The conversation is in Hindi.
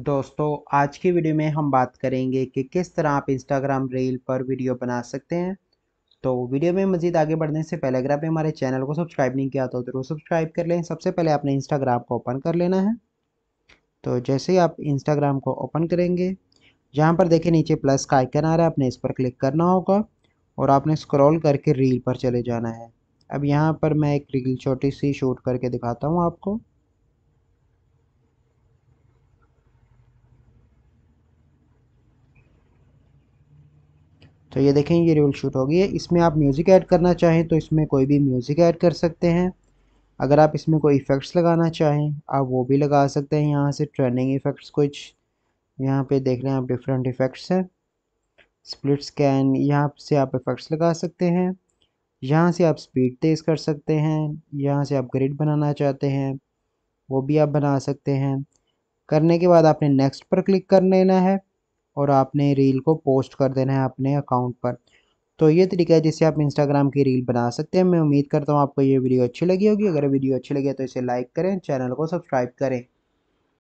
दोस्तों आज की वीडियो में हम बात करेंगे कि किस तरह आप इंस्टाग्राम रील पर वीडियो बना सकते हैं तो वीडियो में मजीद आगे बढ़ने से पहले अगर आपने हमारे चैनल को सब्सक्राइब नहीं किया तो ज़रूर सब्सक्राइब कर लें सबसे पहले आपने इंस्टाग्राम को ओपन कर लेना है तो जैसे ही आप इंस्टाग्राम को ओपन करेंगे जहाँ पर देखें नीचे प्लस का आइकन आ रहा है आपने इस पर क्लिक करना होगा और आपने स्क्रॉल करके रील पर चले जाना है अब यहाँ पर मैं एक रील छोटी सी शूट करके दिखाता हूँ आपको तो ये देखें ये रील शूट हो गई है इसमें आप म्यूज़िक ऐड करना चाहें तो इसमें कोई भी म्यूज़िक ऐड कर सकते हैं अगर आप इसमें कोई इफ़ेक्ट्स लगाना चाहें आप वो भी लगा सकते हैं यहाँ से ट्रेंडिंग इफ़ेक्ट्स कुछ यहाँ पे देख रहे हैं आप डिफरेंट इफ़ेक्ट्स हैं स्प्लिट स्कैन यहाँ से आप इफ़ेक्ट्स लगा सकते हैं यहाँ से आप स्पीड तेज़ कर सकते हैं यहाँ से आप ग्रिड बनाना चाहते हैं वो भी आप बना सकते हैं करने के बाद आपने नेक्स्ट पर क्लिक कर लेना है और आपने रील को पोस्ट कर देना है अपने अकाउंट पर तो ये तरीका है जिससे आप इंस्टाग्राम की रील बना सकते हैं मैं उम्मीद करता हूँ आपको ये वीडियो अच्छी लगी होगी अगर वीडियो अच्छी लगी है तो इसे लाइक करें चैनल को सब्सक्राइब करें